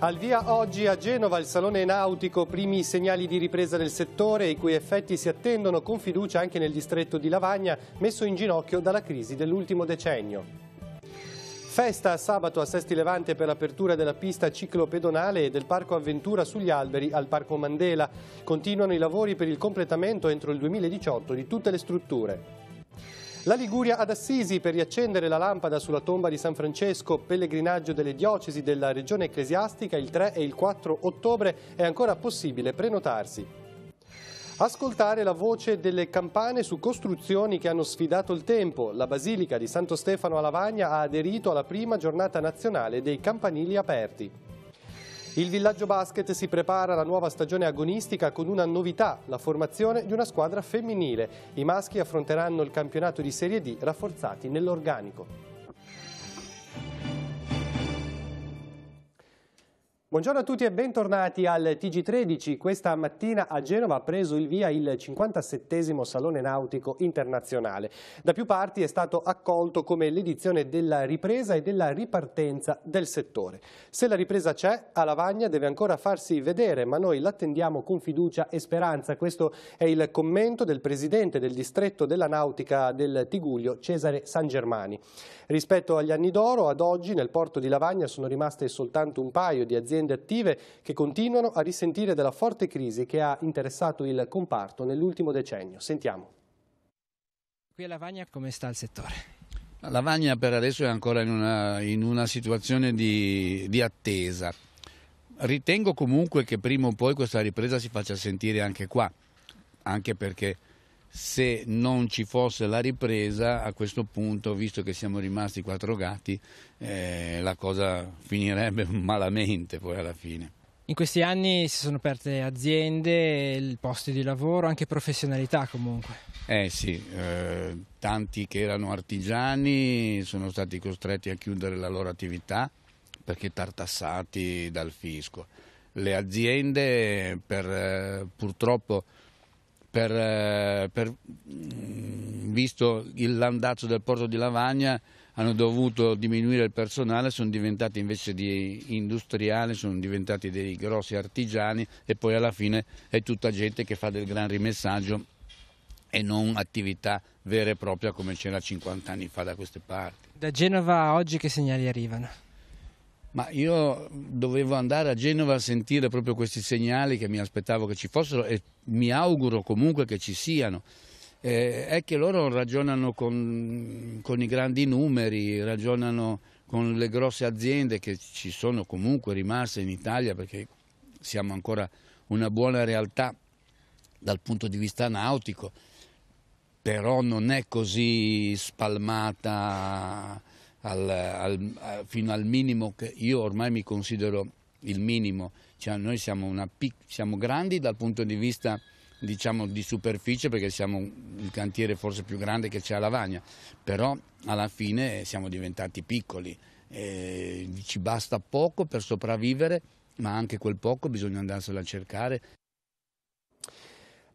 Al via oggi a Genova il Salone Nautico, primi segnali di ripresa del settore i cui effetti si attendono con fiducia anche nel distretto di Lavagna, messo in ginocchio dalla crisi dell'ultimo decennio. Festa sabato a Sesti Levante per l'apertura della pista ciclopedonale e del Parco Avventura sugli alberi al Parco Mandela. Continuano i lavori per il completamento entro il 2018 di tutte le strutture. La Liguria ad Assisi per riaccendere la lampada sulla tomba di San Francesco, pellegrinaggio delle diocesi della regione ecclesiastica il 3 e il 4 ottobre è ancora possibile prenotarsi. Ascoltare la voce delle campane su costruzioni che hanno sfidato il tempo. La Basilica di Santo Stefano a Lavagna ha aderito alla prima giornata nazionale dei campanili aperti. Il Villaggio Basket si prepara alla nuova stagione agonistica con una novità, la formazione di una squadra femminile. I maschi affronteranno il campionato di Serie D rafforzati nell'organico. Buongiorno a tutti e bentornati al TG13. Questa mattina a Genova ha preso il via il 57 Salone Nautico Internazionale. Da più parti è stato accolto come l'edizione della ripresa e della ripartenza del settore. Se la ripresa c'è, a Lavagna deve ancora farsi vedere, ma noi l'attendiamo con fiducia e speranza. Questo è il commento del presidente del distretto della nautica del Tiguglio, Cesare San Germani. Rispetto agli anni d'oro, ad oggi nel porto di Lavagna sono rimaste soltanto un paio di aziende aziende attive che continuano a risentire della forte crisi che ha interessato il comparto nell'ultimo decennio. Sentiamo. Qui a Lavagna come sta il settore? La Lavagna per adesso è ancora in una, in una situazione di, di attesa. Ritengo comunque che prima o poi questa ripresa si faccia sentire anche qua, anche perché se non ci fosse la ripresa a questo punto, visto che siamo rimasti quattro gatti, eh, la cosa finirebbe malamente poi alla fine. In questi anni si sono aperte aziende, posti di lavoro, anche professionalità comunque. Eh sì, eh, tanti che erano artigiani sono stati costretti a chiudere la loro attività perché tartassati dal fisco. Le aziende per, eh, purtroppo per, eh, per, mm, visto l'andazzo del porto di Lavagna hanno dovuto diminuire il personale, sono diventati invece di industriali, sono diventati dei grossi artigiani e poi alla fine è tutta gente che fa del gran rimessaggio e non attività vera e propria come c'era 50 anni fa da queste parti. Da Genova oggi che segnali arrivano? Ma io dovevo andare a Genova a sentire proprio questi segnali che mi aspettavo che ci fossero e mi auguro comunque che ci siano. Eh, è che loro ragionano con, con, i grandi numeri, ragionano con le grosse aziende che ci sono comunque rimaste in Italia perché siamo ancora una buona realtà dal punto di vista nautico, però non è così spalmata al, al, fino al minimo che io ormai mi considero il minimo, cioè noi siamo, una, siamo grandi dal punto di vista diciamo di superficie perché siamo il cantiere forse più grande che c'è a Lavagna, però alla fine siamo diventati piccoli, eh, ci basta poco per sopravvivere, ma anche quel poco bisogna andarselo a cercare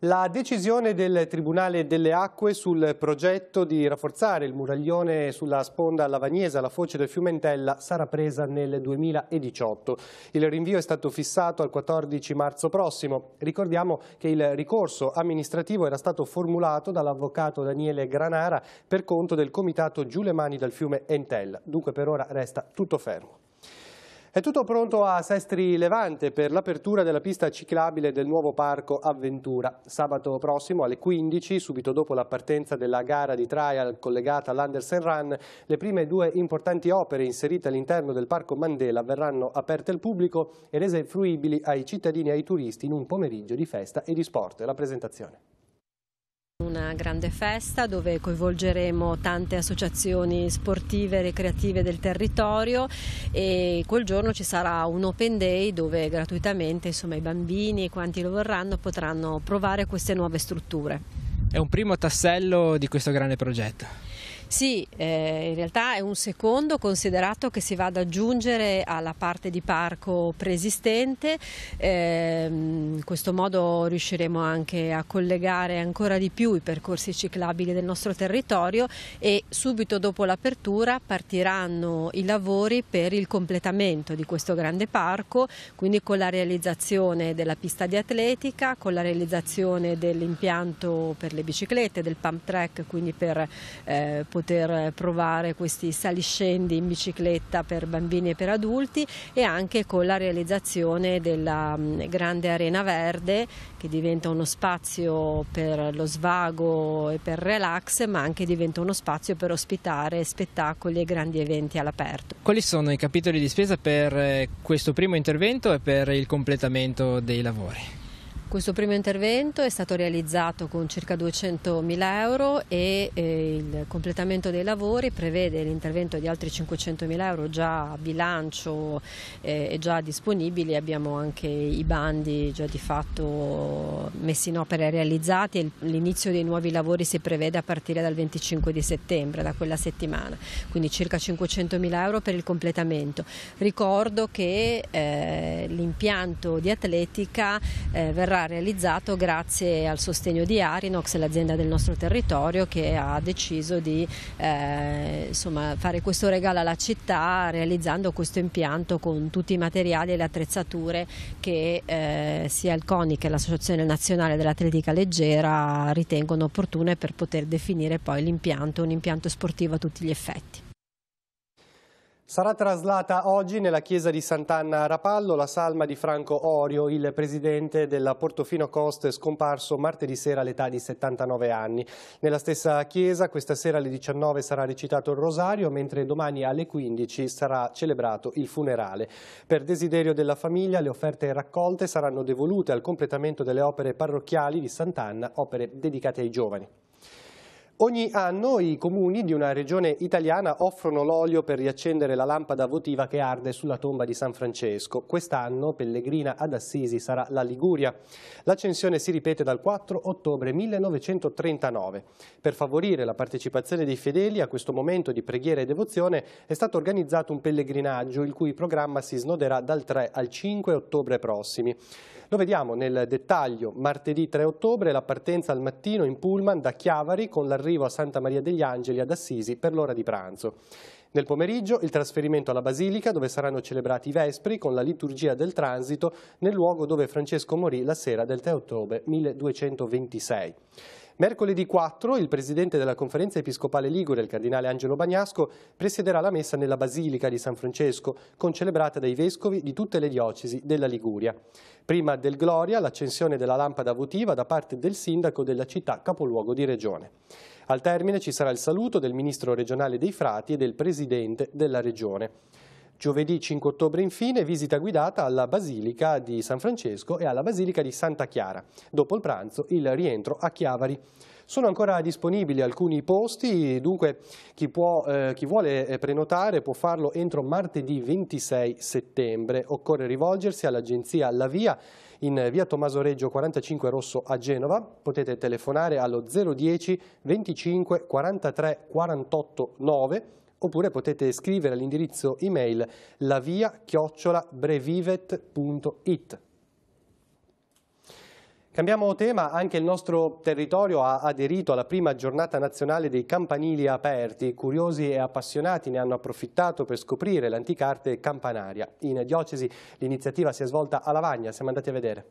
la decisione del Tribunale delle Acque sul progetto di rafforzare il muraglione sulla sponda lavagnese alla foce del fiume Entella sarà presa nel 2018. Il rinvio è stato fissato al 14 marzo prossimo. Ricordiamo che il ricorso amministrativo era stato formulato dall'avvocato Daniele Granara per conto del comitato Giulemani dal fiume Entella. Dunque per ora resta tutto fermo. È tutto pronto a Sestri Levante per l'apertura della pista ciclabile del nuovo parco Avventura. Sabato prossimo alle 15, subito dopo la partenza della gara di trial collegata all'Andersen Run, le prime due importanti opere inserite all'interno del parco Mandela verranno aperte al pubblico e rese fruibili ai cittadini e ai turisti in un pomeriggio di festa e di sport. La presentazione. Una grande festa dove coinvolgeremo tante associazioni sportive e ricreative del territorio e quel giorno ci sarà un open day dove gratuitamente insomma, i bambini e quanti lo vorranno potranno provare queste nuove strutture. È un primo tassello di questo grande progetto. Sì, eh, in realtà è un secondo considerato che si va ad aggiungere alla parte di parco preesistente, eh, in questo modo riusciremo anche a collegare ancora di più i percorsi ciclabili del nostro territorio e subito dopo l'apertura partiranno i lavori per il completamento di questo grande parco, quindi con la realizzazione della pista di atletica, con la realizzazione dell'impianto per le biciclette, del pump track, quindi per eh, poter poter eh, provare questi saliscendi in bicicletta per bambini e per adulti e anche con la realizzazione della mm, grande arena verde che diventa uno spazio per lo svago e per relax ma anche diventa uno spazio per ospitare spettacoli e grandi eventi all'aperto. Quali sono i capitoli di spesa per eh, questo primo intervento e per il completamento dei lavori? Questo primo intervento è stato realizzato con circa 200.000 euro e eh, il completamento dei lavori prevede l'intervento di altri 500.000 euro già a bilancio eh, e già disponibili. Abbiamo anche i bandi già di fatto messi in opera e realizzati l'inizio dei nuovi lavori si prevede a partire dal 25 di settembre, da quella settimana, quindi circa 500.000 euro per il completamento. Ricordo che eh, l'impianto di atletica verrà realizzato grazie al sostegno di Arinox, l'azienda del nostro territorio che ha deciso di eh, insomma, fare questo regalo alla città realizzando questo impianto con tutti i materiali e le attrezzature che eh, sia il CONI che l'Associazione Nazionale dell'Atletica Leggera ritengono opportune per poter definire poi l'impianto, un impianto sportivo a tutti gli effetti. Sarà traslata oggi nella chiesa di Sant'Anna a Rapallo la salma di Franco Orio, il presidente della Portofino Coast, scomparso martedì sera all'età di 79 anni. Nella stessa chiesa questa sera alle 19 sarà recitato il rosario, mentre domani alle 15 sarà celebrato il funerale. Per desiderio della famiglia le offerte raccolte saranno devolute al completamento delle opere parrocchiali di Sant'Anna, opere dedicate ai giovani. Ogni anno i comuni di una regione italiana offrono l'olio per riaccendere la lampada votiva che arde sulla tomba di San Francesco. Quest'anno Pellegrina ad Assisi sarà la Liguria. L'accensione si ripete dal 4 ottobre 1939. Per favorire la partecipazione dei fedeli a questo momento di preghiera e devozione è stato organizzato un pellegrinaggio il cui programma si snoderà dal 3 al 5 ottobre prossimi. Lo vediamo nel dettaglio. Martedì 3 ottobre la partenza al mattino in Pullman da Chiavari con l'arrivo arrivo a Santa Maria degli Angeli ad Assisi per l'ora di pranzo. Nel pomeriggio il trasferimento alla Basilica dove saranno celebrati i Vespri con la liturgia del transito nel luogo dove Francesco morì la sera del 3 ottobre 1226. Mercoledì 4 il presidente della conferenza episcopale Ligure, il cardinale Angelo Bagnasco, presiederà la messa nella Basilica di San Francesco, concelebrata dai vescovi di tutte le diocesi della Liguria. Prima del Gloria, l'accensione della lampada votiva da parte del sindaco della città capoluogo di regione. Al termine ci sarà il saluto del Ministro regionale dei Frati e del Presidente della Regione. Giovedì 5 ottobre infine visita guidata alla Basilica di San Francesco e alla Basilica di Santa Chiara. Dopo il pranzo il rientro a Chiavari. Sono ancora disponibili alcuni posti, dunque chi, può, eh, chi, vuole eh, prenotare può farlo entro martedì 26 settembre. Occorre rivolgersi all'agenzia La Via in via Tommaso Reggio 45 Rosso a Genova. Potete telefonare allo 010 25 43 48 9 oppure potete scrivere all'indirizzo email lavia-brevivet.it. Cambiamo tema, anche il nostro territorio ha aderito alla prima giornata nazionale dei campanili aperti. Curiosi e appassionati ne hanno approfittato per scoprire l'antica arte campanaria. In diocesi l'iniziativa si è svolta a Lavagna, siamo andati a vedere.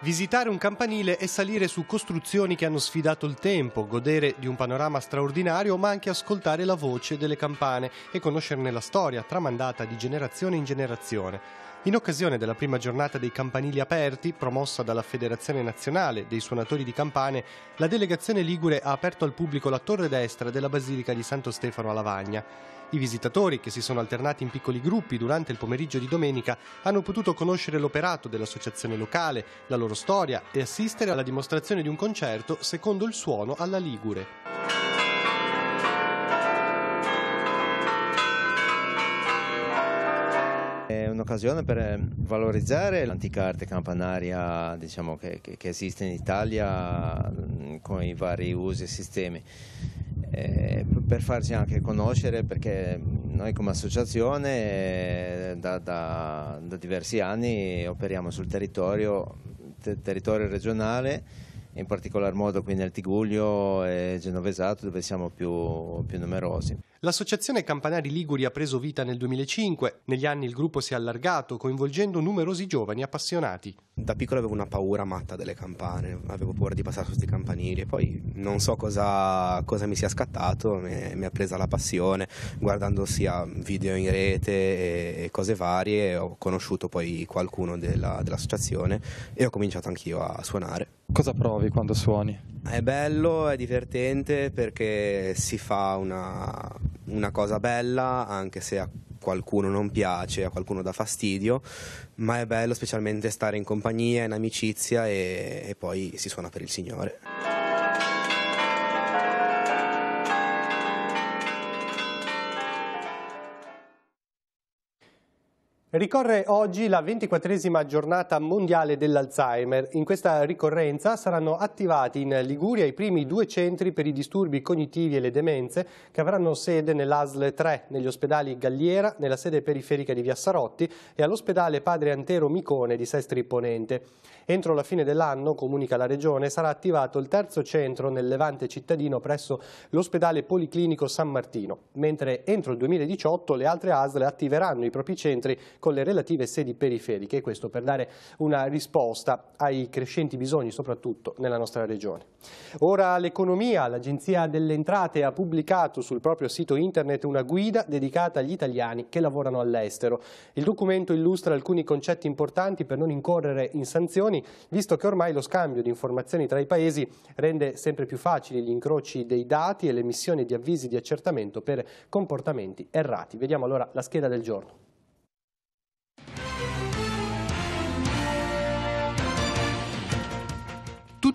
visitare un campanile e salire su costruzioni che hanno sfidato il tempo, godere di un panorama straordinario, ma anche ascoltare la voce delle campane e conoscerne la storia tramandata di generazione in generazione. In occasione della prima giornata dei campanili aperti, promossa dalla Federazione Nazionale dei Suonatori di Campane, la delegazione Ligure ha aperto al pubblico la torre destra della Basilica di Santo Stefano a Lavagna. I visitatori, che si sono alternati in piccoli gruppi durante il pomeriggio di domenica, hanno potuto conoscere l'operato dell'associazione locale, la loro storia e assistere alla dimostrazione di un concerto secondo il suono alla Ligure. È un'occasione per ehm, valorizzare l'antica arte campanaria diciamo, che, che, esiste in Italia mm, con i vari usi e sistemi, eh, per farci anche conoscere perché noi come associazione ehm, da, da, da diversi anni operiamo sul territorio, ter territorio regionale, in particolar modo qui nel Tiguglio e Genovesato dove siamo più, più numerosi. L'associazione Campanari Liguri ha preso vita nel 2005, negli anni il gruppo si è allargato coinvolgendo numerosi giovani appassionati. Da piccolo avevo una paura matta delle campane, avevo paura di passare su questi campanili e poi non so cosa, cosa mi sia scattato, mi, ha presa la passione, guardando sia video in rete e, e cose varie ho conosciuto poi qualcuno della, dell'associazione e ho cominciato anch'io a suonare. Cosa provi quando suoni? È bello, è divertente perché si fa una, una cosa bella anche se a qualcuno non piace, a qualcuno dà fastidio, ma è bello specialmente stare in compagnia, in amicizia e, e poi si suona per il Signore. Ricorre oggi la 24esima giornata mondiale dell'Alzheimer. In questa ricorrenza saranno attivati in Liguria i primi due centri per i disturbi cognitivi e le demenze che avranno sede nell'ASL 3, negli ospedali Galliera, nella sede periferica di Via Sarotti e all'ospedale Padre Antero Micone di Sestri Ponente. Entro la fine dell'anno, comunica la Regione, sarà attivato il terzo centro nel Levante cittadino presso l'ospedale Policlinico San Martino, mentre entro il 2018 le altre ASL attiveranno i propri centri con le relative sedi periferiche, questo per dare una risposta ai crescenti bisogni soprattutto nella nostra regione. Ora l'economia, l'Agenzia delle Entrate ha pubblicato sul proprio sito internet una guida dedicata agli italiani che lavorano all'estero. Il documento illustra alcuni concetti importanti per non incorrere in sanzioni, visto che ormai lo scambio di informazioni tra i paesi rende sempre più facili gli incroci dei dati e l'emissione di avvisi di accertamento per comportamenti errati. Vediamo allora la scheda del giorno.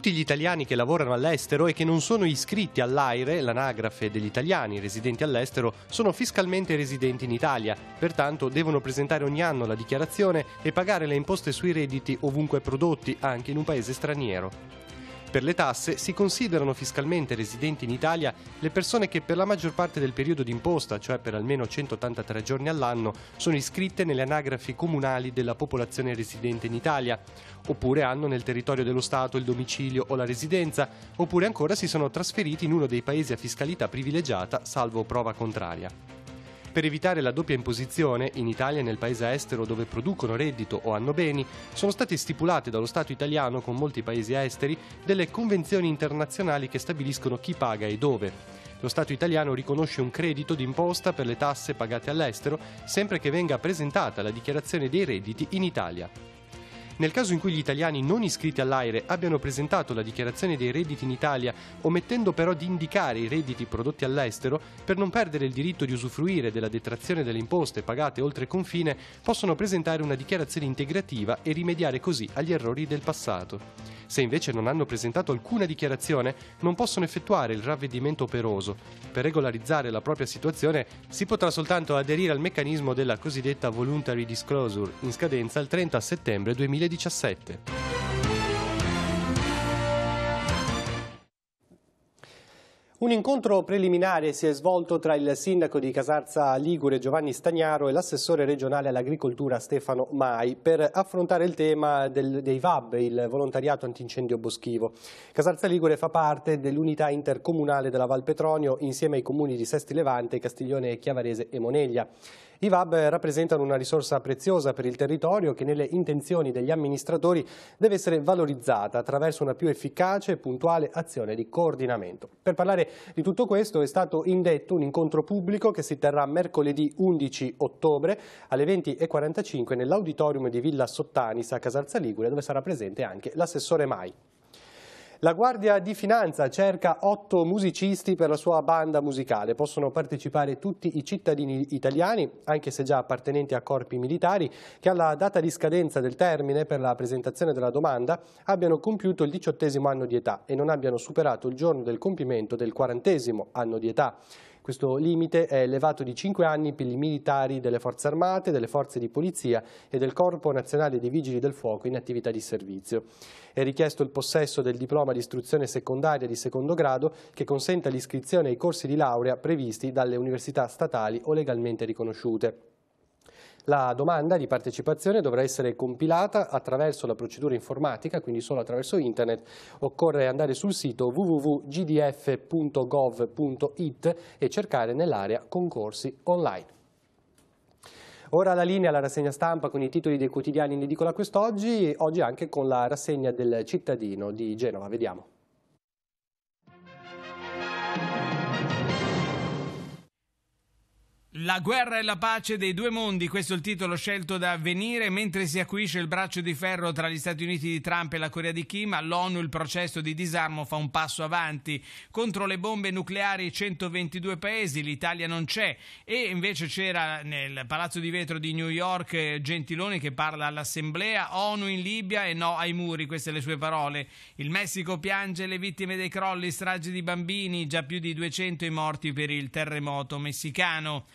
tutti gli italiani che lavorano all'estero e che non sono iscritti all'AIRE, l'anagrafe degli italiani residenti all'estero, sono fiscalmente residenti in Italia, pertanto devono presentare ogni anno la dichiarazione e pagare le imposte sui redditi ovunque prodotti, anche in un paese straniero. Per le tasse si considerano fiscalmente residenti in Italia le persone che per la maggior parte del periodo d'imposta, cioè per almeno 183 giorni all'anno, sono iscritte nelle anagrafi comunali della popolazione residente in Italia, oppure hanno nel territorio dello Stato il domicilio o la residenza, oppure ancora si sono trasferiti in uno dei paesi a fiscalità privilegiata, salvo prova contraria. Per evitare la doppia imposizione, in Italia e nel paese estero dove producono reddito o hanno beni, sono state stipulate dallo Stato italiano con molti paesi esteri delle convenzioni internazionali che stabiliscono chi paga e dove. Lo Stato italiano riconosce un credito d'imposta per le tasse pagate all'estero sempre che venga presentata la dichiarazione dei redditi in Italia. Nel caso in cui gli italiani non iscritti all'AIRE abbiano presentato la dichiarazione dei redditi in Italia, omettendo però di indicare i redditi prodotti all'estero, per non perdere il diritto di usufruire della detrazione delle imposte pagate oltre confine, possono presentare una dichiarazione integrativa e rimediare così agli errori del passato. Se invece non hanno presentato alcuna dichiarazione, non possono effettuare il ravvedimento operoso. Per regolarizzare la propria situazione si potrà soltanto aderire al meccanismo della cosiddetta voluntary disclosure in scadenza il 30 settembre 2020. 2017. Un incontro preliminare si è svolto tra il sindaco di Casarza Ligure Giovanni Stagnaro e l'assessore regionale all'agricoltura Stefano Mai per affrontare il tema del, dei VAB, il volontariato antincendio boschivo. Casarza Ligure fa parte dell'unità intercomunale della Val Petronio insieme ai comuni di Sesti Levante, Castiglione Chiavarese e Moneglia. I VAB rappresentano una risorsa preziosa per il territorio che nelle intenzioni degli amministratori deve essere valorizzata attraverso una più efficace e puntuale azione di coordinamento. Per parlare di tutto questo è stato indetto un incontro pubblico che si terrà mercoledì 11 ottobre alle 20.45 nell'auditorium di Villa Sottanis a Casalza Ligure dove sarà presente anche l'assessore Mai. La Guardia di Finanza cerca otto musicisti per la sua banda musicale. Possono partecipare tutti i cittadini italiani, anche se già appartenenti a corpi militari, che alla data di scadenza del termine per la presentazione della domanda abbiano compiuto il diciottesimo anno di età e non abbiano superato il giorno del compimento del quarantesimo anno di età. Questo limite è elevato di 5 anni per i militari delle forze armate, delle forze di polizia e del Corpo Nazionale dei Vigili del Fuoco in attività di servizio. È richiesto il possesso del diploma di istruzione secondaria di secondo grado che consenta l'iscrizione ai corsi di laurea previsti dalle università statali o legalmente riconosciute. La domanda di partecipazione dovrà essere compilata attraverso la procedura informatica, quindi solo attraverso internet. Occorre andare sul sito www.gdf.gov.it e cercare nell'area concorsi online. Ora la linea alla rassegna stampa con i titoli dei quotidiani in edicola quest'oggi, oggi anche con la rassegna del cittadino di Genova. Vediamo. La guerra e la pace dei due mondi, questo è il titolo scelto da avvenire, mentre si acuisce il braccio di ferro tra gli Stati Uniti di Trump e la Corea di Kim, all'ONU il processo di disarmo fa un passo avanti. Contro le bombe nucleari 122 paesi, l'Italia non c'è e invece c'era nel Palazzo di Vetro di New York eh, Gentiloni che parla all'Assemblea, ONU in Libia e no ai muri, queste le sue parole. Il Messico piange le vittime dei crolli, stragi di bambini, già più di 200 i morti per il terremoto messicano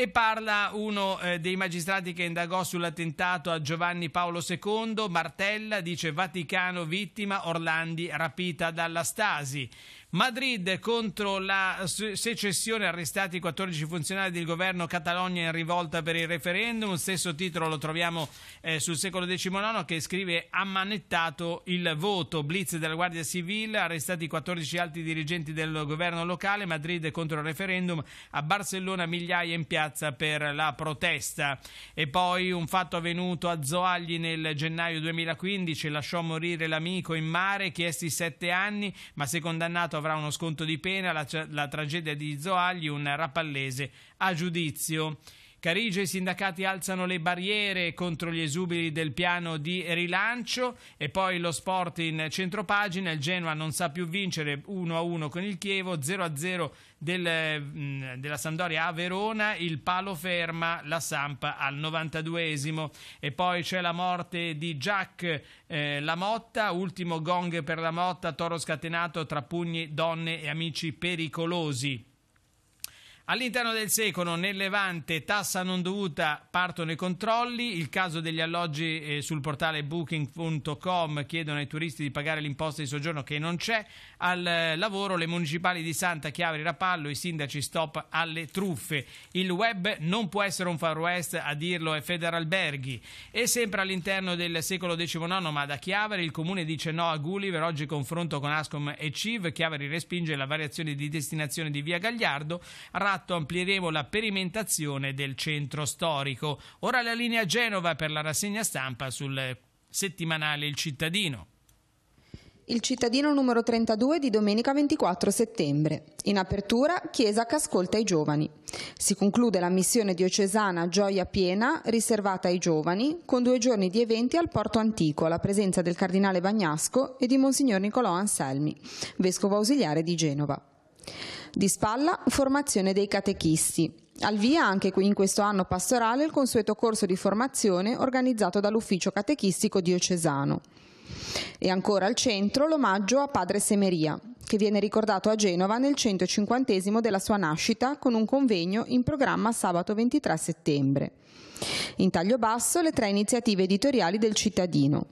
e parla uno eh, dei magistrati che indagò sull'attentato a Giovanni Paolo II, Martella, dice Vaticano vittima, Orlandi rapita dalla Stasi. Madrid contro la secessione, arrestati 14 funzionari del governo Catalogna in rivolta per il referendum, stesso titolo lo troviamo eh, sul secolo XIX che scrive ammanettato il voto, blitz della Guardia Civile, arrestati 14 alti dirigenti del governo locale, Madrid contro il referendum, a Barcellona migliaia in piazza per la protesta. E poi un fatto avvenuto a Zoagli nel gennaio 2015, lasciò morire l'amico in mare, chiesti 7 anni ma si è condannato avrà uno sconto di pena, la, la tragedia di Zoagli, un rapallese a giudizio. Carige, i sindacati alzano le barriere contro gli esubili del piano di rilancio e poi lo sport in centropagina, il Genoa non sa più vincere 1-1 con il Chievo, 0-0 del, mm, della Sandoria a Verona, il palo ferma la Samp al 92esimo e poi c'è la morte di Jack eh, Lamotta, ultimo gong per la Motta, toro scatenato tra pugni, donne e amici pericolosi. All'interno del secolo, nel Levante, tassa non dovuta, partono i controlli. Il caso degli alloggi eh, sul portale booking.com chiedono ai turisti di pagare l'imposta di soggiorno che non c'è. Al eh, lavoro, le municipali di Santa Chiavari Rapallo, i sindaci stop alle truffe. Il web non può essere un far west, a dirlo è Federalberghi. E sempre all'interno del secolo XIX, ma da Chiavari, il comune dice no a Gulliver. Oggi confronto con Ascom e Civ. Chiavari respinge la variazione di destinazione di via Gagliardo. Rat tratto amplieremo la perimentazione del centro storico. Ora la linea Genova per la rassegna stampa sul settimanale Il Cittadino. Il cittadino numero 32 di domenica 24 settembre. In apertura, Chiesa che ascolta i giovani. Si conclude la missione diocesana Gioia Piena, riservata ai giovani, con due giorni di eventi al Porto Antico, alla presenza del Cardinale Bagnasco e di Monsignor Nicolò Anselmi, Vescovo ausiliare di Genova. Di spalla, formazione dei catechisti. Al via anche in questo anno pastorale il consueto corso di formazione organizzato dall'ufficio catechistico diocesano. E ancora al centro l'omaggio a padre Semeria, che viene ricordato a Genova nel 150 della sua nascita con un convegno in programma sabato 23 settembre. In taglio basso le tre iniziative editoriali del cittadino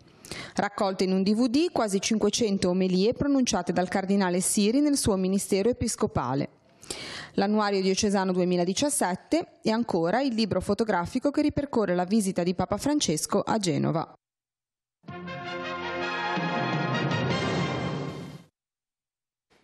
raccolte in un DVD quasi 500 omelie pronunciate dal cardinale Siri nel suo ministero episcopale. L'annuario diocesano 2017 e ancora il libro fotografico che ripercorre la visita di Papa Francesco a Genova.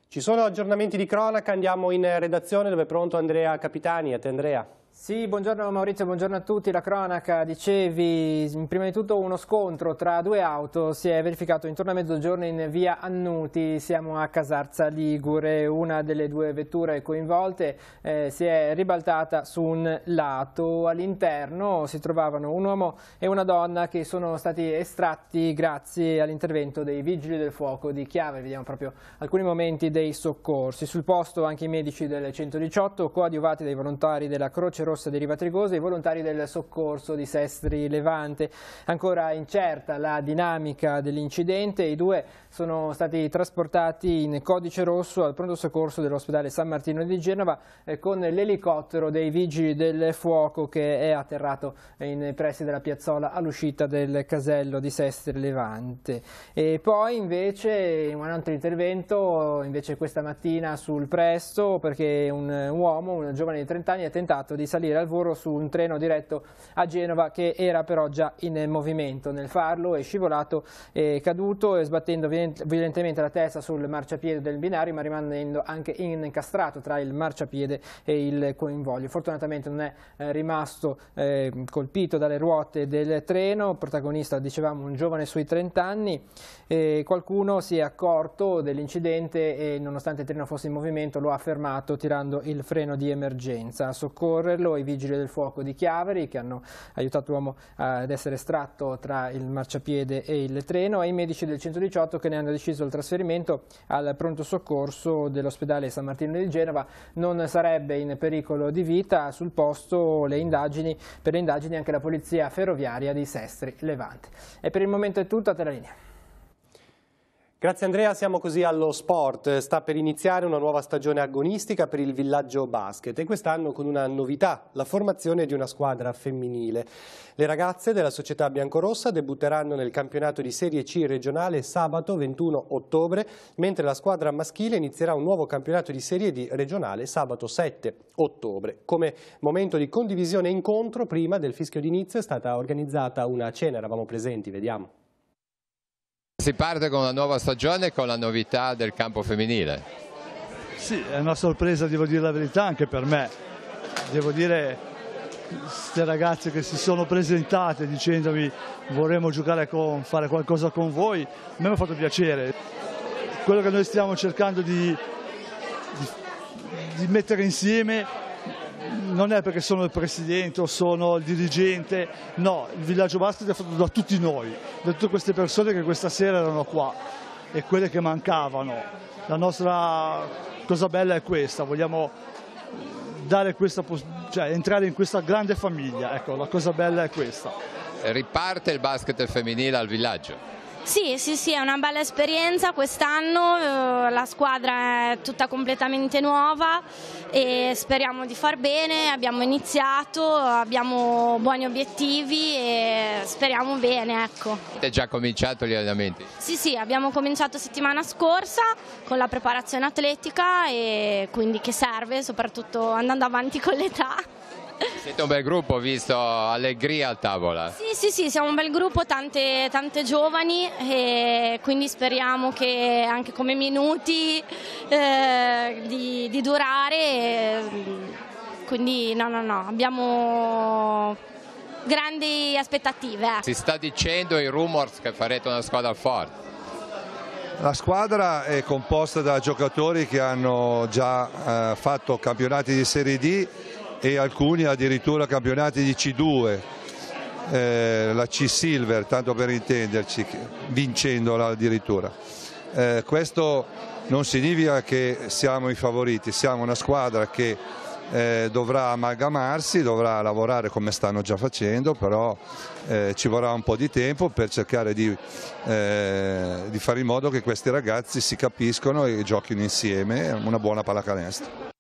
Ci sono aggiornamenti di cronaca, andiamo in redazione dove è pronto Andrea Capitani. A te Andrea. Sì, buongiorno Maurizio, buongiorno a tutti. La cronaca, dicevi, prima di tutto uno scontro tra due auto si è verificato intorno a mezzogiorno in via Annuti, siamo a Casarza Ligure, una delle due vetture coinvolte eh, si è ribaltata su un lato. All'interno si trovavano un uomo e una donna che sono stati estratti grazie all'intervento dei vigili del fuoco di Chiave, vediamo proprio alcuni momenti dei soccorsi. Sul posto anche i medici del 118, coadiuvati dai volontari della Croce Croce Rossa di Rivatrigosa e i volontari del soccorso di Sestri Levante. Ancora incerta la dinamica dell'incidente, i due sono stati trasportati in codice rosso al pronto soccorso dell'ospedale San Martino di Genova eh, con l'elicottero dei vigili del fuoco che è atterrato nei pressi della piazzola all'uscita del casello di Sestri Levante. E poi invece un altro intervento invece questa mattina sul presto perché un uomo, un giovane di 30 anni, ha tentato di salire al volo su un treno diretto a Genova che era però già in movimento. Nel farlo è scivolato, è caduto e sbattendo violentemente la testa sul marciapiede del binario ma rimanendo anche incastrato tra il marciapiede e il coinvolio. Fortunatamente non è eh, rimasto ehm, colpito dalle ruote del treno, protagonista dicevamo un giovane sui 30 anni, eh, qualcuno si è accorto dell'incidente e nonostante il treno fosse in movimento lo ha fermato tirando il freno di emergenza. A soccorrerlo Pirlo, i vigili del fuoco di Chiaveri che hanno aiutato l'uomo eh, ad essere estratto tra il marciapiede e il treno e i medici del 118 che ne hanno deciso il trasferimento al pronto soccorso dell'ospedale San Martino di Genova. Non sarebbe in pericolo di vita, sul posto le indagini, per le indagini anche la polizia ferroviaria di Sestri Levante. E per il momento è tutto, a te la linea. Grazie Andrea, siamo così allo sport. Sta per iniziare una nuova stagione agonistica per il villaggio basket e quest'anno con una novità, la formazione di una squadra femminile. Le ragazze della società biancorossa debutteranno nel campionato di Serie C regionale sabato 21 ottobre, mentre la squadra maschile inizierà un nuovo campionato di Serie D regionale sabato 7 ottobre. Come momento di condivisione e incontro, prima del fischio d'inizio è stata organizzata una cena, eravamo presenti, vediamo. Si parte con una nuova stagione con la novità del campo femminile. Sì, è una sorpresa, devo dire la verità, anche per me. Devo dire, queste ragazze che si sono presentate dicendomi vorremmo giocare con, fare qualcosa con voi, a me mi ha fatto piacere. Quello che noi stiamo cercando di, di, di mettere insieme non è perché sono il presidente o sono il dirigente, no, il villaggio basket è fatto da tutti noi, da tutte queste persone che questa sera erano qua e quelle che mancavano. La nostra cosa bella è questa, vogliamo questa, cioè, entrare in questa grande famiglia, ecco, la cosa bella è questa. Riparte il basket femminile al villaggio. Sì, sì, sì, è una bella esperienza quest'anno, eh, la squadra è tutta completamente nuova e speriamo di far bene, abbiamo iniziato, abbiamo buoni obiettivi e speriamo bene, ecco. Avete già cominciato gli allenamenti? Sì, sì, abbiamo cominciato settimana scorsa con la preparazione atletica e quindi che serve soprattutto andando avanti con l'età. Siete un bel gruppo, ho visto allegria al tavola. Sì, sì, sì, siamo un bel gruppo, tante, tante giovani e quindi speriamo che anche come minuti eh, di, di, durare, eh, quindi no, no, no, abbiamo grandi aspettative. Si sta dicendo i rumors che farete una squadra forte. La squadra è composta da giocatori che hanno già eh, fatto campionati di Serie D e alcuni addirittura campionati di C2, eh, la C-Silver, tanto per intenderci, vincendola addirittura. Eh, questo non significa che siamo i favoriti, siamo una squadra che eh, dovrà amalgamarsi, dovrà lavorare come stanno già facendo, però eh, ci vorrà un po' di tempo per cercare di, eh, di fare in modo che questi ragazzi si capiscono e giochino insieme una buona pallacanestro.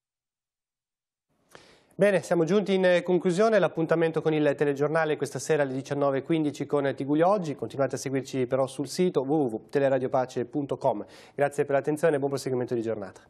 Bene, siamo giunti in eh, conclusione, l'appuntamento con il telegiornale questa sera alle 19.15 con Tiguglio Oggi, continuate a seguirci però sul sito www.teleradiopace.com. Grazie per l'attenzione e buon proseguimento di giornata.